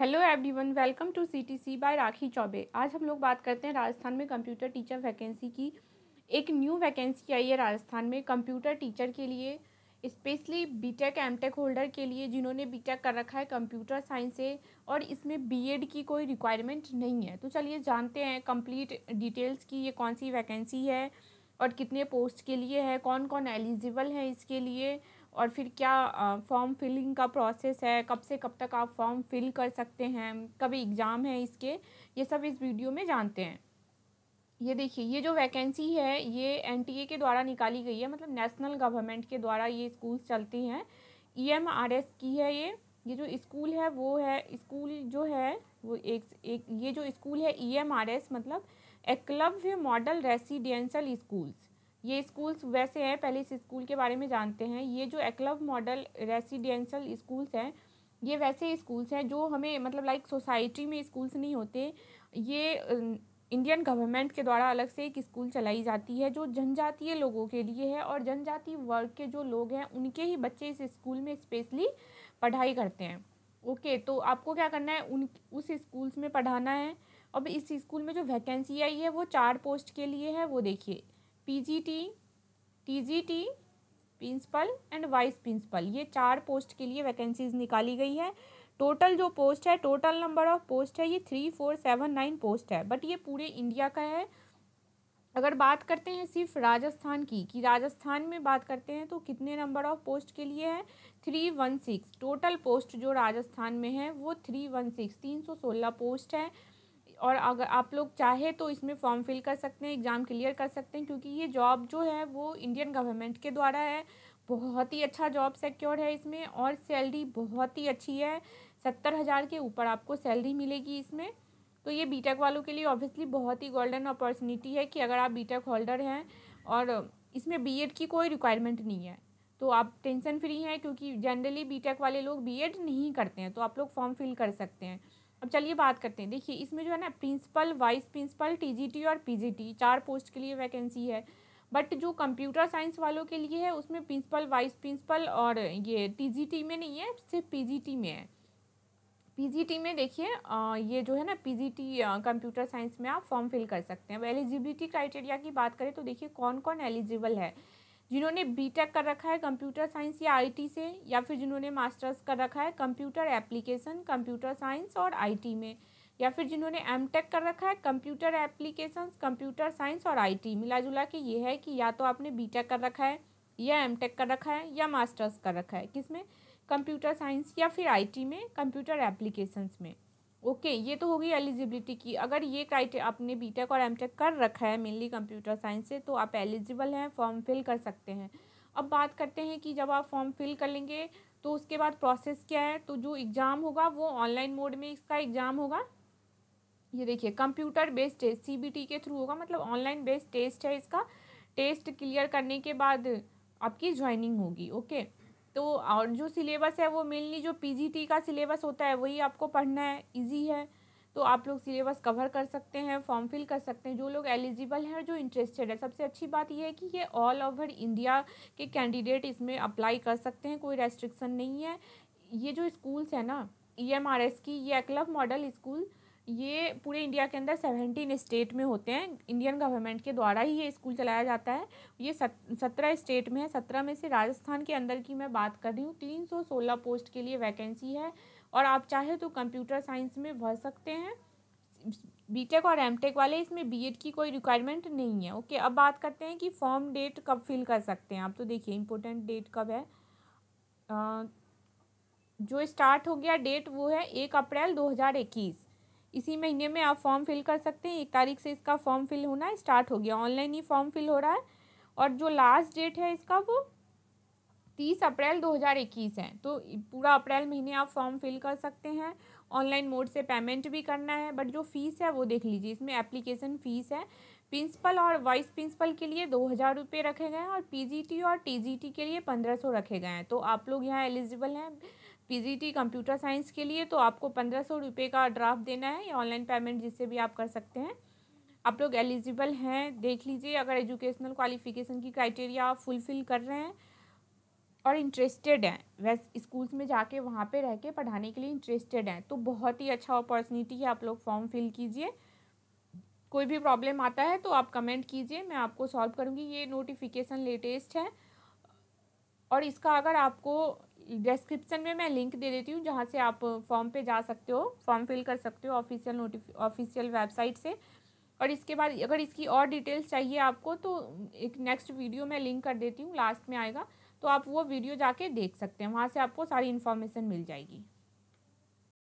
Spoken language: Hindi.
Hello everyone welcome to CTC by Rakhi Choubey आज हम लोग बात करते हैं राजस्थान में कंप्यूटर टीचर वैकेंसी की एक न्यू वैकेंसी आई है राजस्थान में कंप्यूटर टीचर के लिए स्पेशली बीटेक एमटेक होल्डर के लिए जिन्होंने बीटेक कर रखा है कंप्यूटर साइंस से और इसमें बीएड की कोई रिक्वायरमेंट नहीं है तो चलिए जानते हैं कम्प्लीट डिटेल्स की ये कौन सी वैकेंसी है और कितने पोस्ट के लिए है कौन कौन एलिजिबल है इसके लिए और फिर क्या फॉर्म फिलिंग का प्रोसेस है कब से कब तक आप फॉर्म फिल कर सकते हैं कभी एग्ज़ाम है इसके ये सब इस वीडियो में जानते हैं ये देखिए ये जो वैकेंसी है ये एनटीए के द्वारा निकाली गई है मतलब नेशनल गवर्नमेंट के द्वारा ये स्कूल्स चलती हैं ईएमआरएस e की है ये ये जो स्कूल है वो है स्कूल जो है वो एक एक ये जो स्कूल है ईएमआरएस e मतलब एकलव्य मॉडल रेसिडेंशल स्कूल्स ये स्कूल्स वैसे हैं पहले इस स्कूल के बारे में जानते हैं ये जो एकलव मॉडल रेसिडेंशल स्कूल्स हैं ये वैसे स्कूल्स हैं जो हमें मतलब लाइक सोसाइटी में स्कूल्स नहीं होते ये इंडियन गवर्नमेंट के द्वारा अलग से एक स्कूल चलाई जाती है जो जनजातीय लोगों के लिए है और जनजातीय वर्ग के जो लोग हैं उनके ही बच्चे इस स्कूल में स्पेशली पढ़ाई करते हैं ओके तो आपको क्या करना है उन उस स्कूल्स में पढ़ाना है अब इस स्कूल में जो वैकेंसी आई है वो चार पोस्ट के लिए है वो देखिए PGT TGT principal and vice principal ये चार पोस्ट के लिए वैकेंसीज निकाली गई है टोटल जो पोस्ट है टोटल नंबर ऑफ पोस्ट है ये three four seven nine post है बट ये पूरे इंडिया का है अगर बात करते हैं सिर्फ राजस्थान की कि राजस्थान में बात करते हैं तो कितने नंबर ऑफ पोस्ट के लिए है three one six total post जो राजस्थान में है वो थ्री वन सिक्स तीन सौ सोलह पोस्ट है और अगर आप लोग चाहे तो इसमें फॉर्म फिल कर सकते हैं एग्ज़ाम क्लियर कर सकते हैं क्योंकि ये जॉब जो है वो इंडियन गवर्नमेंट के द्वारा है बहुत ही अच्छा जॉब सिक्योर है इसमें और सैलरी बहुत ही अच्छी है सत्तर हज़ार के ऊपर आपको सैलरी मिलेगी इसमें तो ये बीटेक वालों के लिए ऑब्वियसली बहुत ही गोल्डन अपॉर्चुनिटी है कि अगर आप बीटेक होल्डर हैं और इसमें बीएड की कोई रिक्वायरमेंट नहीं है तो आप टेंशन फ्री हैं क्योंकि जनरली बीटेक वाले लोग बीएड नहीं करते हैं तो आप लोग फॉर्म फिल कर सकते हैं अब चलिए बात करते हैं देखिए इसमें जो है ना प्रिंसिपल वाइस प्रिंसिपल टीजीटी और पीजीटी चार पोस्ट के लिए वैकेंसी है बट जो कंप्यूटर साइंस वालों के लिए है उसमें प्रिंसिपल वाइस प्रिंसिपल और ये टीजीटी में नहीं है सिर्फ पीजीटी में है पीजीटी में देखिए ये जो है ना पीजीटी कंप्यूटर साइंस में आप फॉर्म फिल कर सकते हैं अब एलिजिबिलिटी क्राइटेरिया की बात करें तो देखिए कौन कौन एलिजिबल है जिन्होंने बीटेक कर रखा है कंप्यूटर साइंस या आईटी से या फिर जिन्होंने मास्टर्स कर रखा है कंप्यूटर एप्लीकेशन कंप्यूटर साइंस और आईटी में या फिर जिन्होंने एम टेक कर रखा है कंप्यूटर एप्लीकेशन कंप्यूटर साइंस और आईटी मिला जुला के ये है कि या तो आपने बीटेक कर रखा है या एम टेक कर रखा है या मास्टर्स कर रखा है किस कंप्यूटर साइंस या फिर आई में कंप्यूटर एप्लीकेशंस में ओके ये तो होगी एलिजिबिलिटी की अगर ये क्राइटे आपने बीटेक और एमटेक कर रखा है मेनली कंप्यूटर साइंस से तो आप एलिजिबल हैं फॉर्म फिल कर सकते हैं अब बात करते हैं कि जब आप फॉर्म फिल कर लेंगे तो उसके बाद प्रोसेस क्या है तो जो एग्ज़ाम होगा वो ऑनलाइन मोड में इसका एग्ज़ाम होगा ये देखिए कंप्यूटर बेस्ड टेस्ट सी के थ्रू होगा मतलब ऑनलाइन बेस्ड टेस्ट है इसका टेस्ट क्लियर करने के बाद आपकी ज्वाइनिंग होगी ओके okay? तो और जो सिलेबस है वो मेनली जो पीजीटी का सिलेबस होता है वही आपको पढ़ना है इजी है तो आप लोग सिलेबस कवर कर सकते हैं फॉर्म फिल कर सकते हैं जो लोग एलिजिबल हैं जो इंटरेस्टेड है सबसे अच्छी बात यह है कि ये ऑल ओवर इंडिया के कैंडिडेट इसमें अप्लाई कर सकते हैं कोई रेस्ट्रिक्शन नहीं है ये जो स्कूल्स हैं ना ई एम आर एस की ये एक्लव मॉडल स्कूल ये पूरे इंडिया के अंदर सेवेंटीन स्टेट में होते हैं इंडियन गवर्नमेंट के द्वारा ही ये स्कूल चलाया जाता है ये सत्रह स्टेट में है सत्रह में से राजस्थान के अंदर की मैं बात कर रही हूँ तीन सौ सोलह पोस्ट के लिए वैकेंसी है और आप चाहे तो कंप्यूटर साइंस में भर सकते हैं बीटेक और एमटेक वाले इसमें बीएड की कोई रिक्वायरमेंट नहीं है ओके अब बात करते हैं कि फॉर्म डेट कब फिल कर सकते हैं आप तो देखिए इम्पोर्टेंट डेट कब है आ, जो स्टार्ट हो गया डेट वो है एक अप्रैल दो इसी महीने में आप फॉर्म फिल कर सकते हैं एक तारीख से इसका फॉर्म फिल होना स्टार्ट हो गया ऑनलाइन ही फॉर्म फिल हो रहा है और जो लास्ट डेट है इसका वो तीस अप्रैल दो हज़ार इक्कीस है तो पूरा अप्रैल महीने आप फॉर्म फिल कर सकते हैं ऑनलाइन मोड से पेमेंट भी करना है बट जो फ़ीस है वो देख लीजिए इसमें एप्लीकेशन फ़ीस है प्रिंसिपल और वाइस प्रिंसिपल के लिए दो हज़ार रुपये रखे गए हैं और पीजीटी और टीजीटी के लिए पंद्रह सौ रखे गए हैं तो आप लोग यहाँ एलिजिबल हैं पीजीटी कंप्यूटर साइंस के लिए तो आपको पंद्रह सौ रुपये का ड्राफ्ट देना है या ऑनलाइन पेमेंट जिससे भी आप कर सकते हैं आप लोग एलिजिबल हैं देख लीजिए अगर एजुकेशनल क्वालिफिकेशन की क्राइटेरिया आप फुलफ़िल कर रहे हैं और इंटरेस्टेड हैं वैस स्कूल्स में जाके वहाँ पे रह के पढ़ाने के लिए इंटरेस्टेड हैं तो बहुत ही अच्छा अपॉर्चुनिटी है आप लोग फॉर्म फिल कीजिए कोई भी प्रॉब्लम आता है तो आप कमेंट कीजिए मैं आपको सॉल्व करूँगी ये नोटिफिकेशन लेटेस्ट है और इसका अगर आपको डिस्क्रिप्सन में मैं लिंक दे देती हूँ जहाँ से आप फॉर्म पे जा सकते हो फॉर्म फिल कर सकते हो ऑफिशियल नोटिफिक ऑफिशियल वेबसाइट से और इसके बाद अगर इसकी और डिटेल्स चाहिए आपको तो एक नेक्स्ट वीडियो मैं लिंक कर देती हूँ लास्ट में आएगा तो आप वो वीडियो जाके देख सकते हैं वहाँ से आपको सारी इन्फॉर्मेशन मिल जाएगी